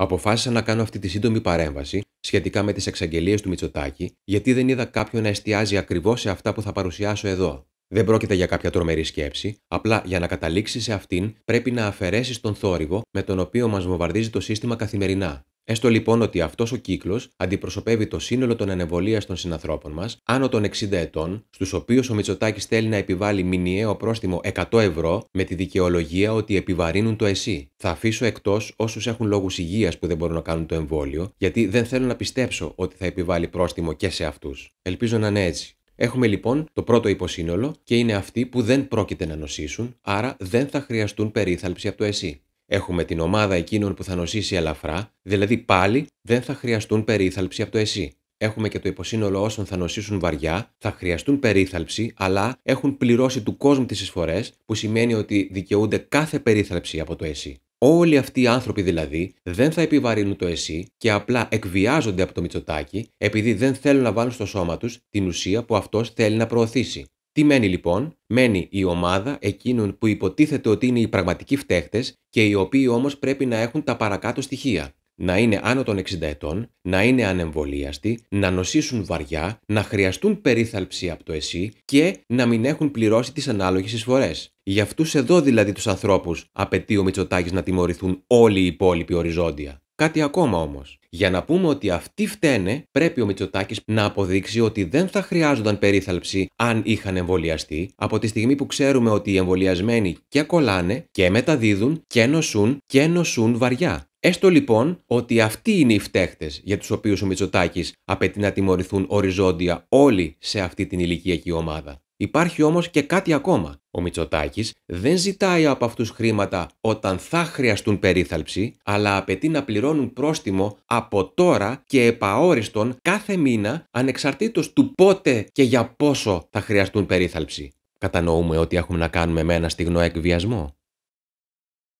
Αποφάσισα να κάνω αυτή τη σύντομη παρέμβαση σχετικά με τις εξαγγελίες του Μητσοτάκη, γιατί δεν είδα κάποιον να εστιάζει ακριβώς σε αυτά που θα παρουσιάσω εδώ. Δεν πρόκειται για κάποια τρομερή σκέψη, απλά για να καταλήξει σε αυτήν πρέπει να αφαιρέσεις τον θόρυβο με τον οποίο μας βομβαρδίζει το σύστημα καθημερινά. Έστω λοιπόν ότι αυτός ο κύκλος αντιπροσωπεύει το σύνολο των ανεβολίας των συνανθρώπων μας άνω των 60 ετών, στους οποίους ο Μητσοτάκης θέλει να επιβάλλει μηνιαίο πρόστιμο 100 ευρώ με τη δικαιολογία ότι επιβαρύνουν το ΕΣΥ. Θα αφήσω εκτός όσους έχουν λόγους υγείας που δεν μπορούν να κάνουν το εμβόλιο, γιατί δεν θέλω να πιστέψω ότι θα επιβάλλει πρόστιμο και σε αυτούς. Ελπίζω να είναι έτσι. Έχουμε λοιπόν το πρώτο υποσύνολο και είναι αυτοί που δεν πρόκειται να νοσήσουν, άρα δεν θα χρειαστούν περίθαλψη από το ΕΣΥ. Έχουμε την ομάδα εκείνων που θα νοσήσει ελαφρά, δηλαδή πάλι δεν θα χρειαστούν περίθαλψη από το ΕΣΥ. Έχουμε και το υποσύνολο όσων θα νοσήσουν βαριά, θα χρειαστούν περίθαλψη, αλλά έχουν πληρώσει του κόσμου τις εισφορές, που σημαίνει ότι δικαιούνται κάθε περίθαλψη από το ΕΣΥ. Όλοι αυτοί οι άνθρωποι δηλαδή δεν θα επιβαρύνουν το ΕΣΥ και απλά εκβιάζονται από το Μητσοτάκι επειδή δεν θέλουν να βάλουν στο σώμα τους την ουσία που αυτός θέλει να προωθήσει. Τι μένει λοιπόν, μένει η ομάδα εκείνων που υποτίθεται ότι είναι οι πραγματικοί φταίχτες και οι οποίοι όμως πρέπει να έχουν τα παρακάτω στοιχεία. Να είναι άνω των 60 ετών, να είναι ανεμβολίαστοι, να νοσήσουν βαριά, να χρειαστούν περίθαλψη από το ΕΣΥ και να μην έχουν πληρώσει τις ανάλογες εισφορές. Για αυτούς εδώ δηλαδή τους ανθρώπους απαιτεί ο Μητσοτάκης να τιμωρηθούν όλοι οι υπόλοιποι οριζόντια. Κάτι ακόμα όμως. Για να πούμε ότι αυτοί φταίνε, πρέπει ο Μητσοτάκης να αποδείξει ότι δεν θα χρειάζονταν περίθαλψη αν είχαν εμβολιαστεί, από τη στιγμή που ξέρουμε ότι οι εμβολιασμένοι και κολλάνε και μεταδίδουν και νοσούν και νοσούν βαριά. Έστω λοιπόν ότι αυτοί είναι οι φταίχτες για τους οποίους ο Μητσοτάκης απαιτεί να τιμωρηθούν οριζόντια όλοι σε αυτή την ηλικιακή ομάδα. Υπάρχει όμως και κάτι ακόμα. Ο Μητσοτάκης δεν ζητάει από αυτούς χρήματα όταν θα χρειαστούν περίθαλψη, αλλά απαιτεί να πληρώνουν πρόστιμο από τώρα και επαόριστον κάθε μήνα ανεξαρτήτως του πότε και για πόσο θα χρειαστούν περίθαλψη. Κατανοούμε ότι έχουμε να κάνουμε με ένα στιγνό εκβιασμό.